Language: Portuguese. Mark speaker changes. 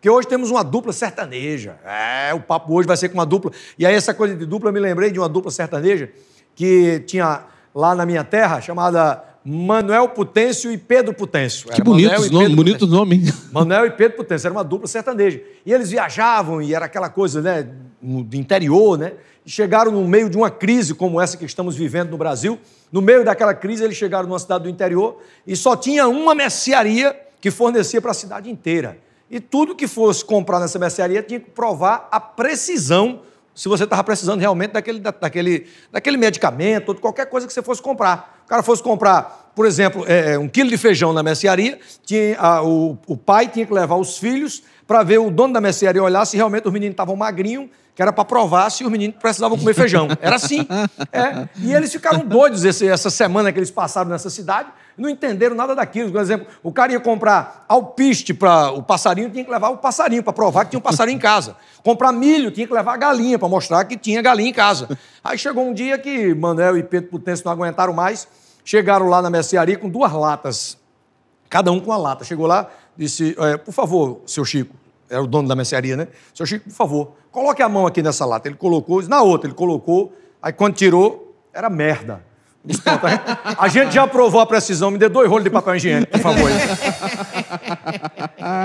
Speaker 1: Porque hoje temos uma dupla sertaneja. É, o papo hoje vai ser com uma dupla. E aí, essa coisa de dupla, eu me lembrei de uma dupla sertaneja que tinha lá na minha terra, chamada Manuel Putêncio e Pedro Putêncio. Que bonitos nomes, bonito nome. Manuel e Pedro Putêncio, era uma dupla sertaneja. E eles viajavam e era aquela coisa, né, do interior, né? E chegaram no meio de uma crise como essa que estamos vivendo no Brasil. No meio daquela crise, eles chegaram numa cidade do interior e só tinha uma mercearia que fornecia para a cidade inteira. E tudo que fosse comprar nessa mercearia tinha que provar a precisão, se você estava precisando realmente daquele, daquele, daquele medicamento ou de qualquer coisa que você fosse comprar. O cara fosse comprar por exemplo, é, é, um quilo de feijão na mercearia, tinha, a, o, o, pai tinha que levar os filhos para ver o dono da mercearia olhar se realmente os meninos estavam magrinhos, que era para provar se os meninos precisavam comer feijão. Era assim. É. E eles ficaram doidos esse, essa semana que eles passaram nessa cidade, não entenderam nada daquilo. Por exemplo, o cara ia comprar alpiste para o passarinho, tinha que levar o passarinho para provar que tinha um passarinho em casa. Comprar milho, tinha que levar a galinha para mostrar que tinha galinha em casa. Aí chegou um dia que Manuel e Pedro Putense não aguentaram mais Chegaram lá na mercearia com duas latas, cada um com uma lata. Chegou lá, disse: é, Por favor, seu Chico, era o dono da mercearia, né? Seu Chico, por favor, coloque a mão aqui nessa lata. Ele colocou, na outra, ele colocou, aí quando tirou, era merda. a, gente, a gente já aprovou a precisão, me dê dois rolos de papel higiênico, por favor.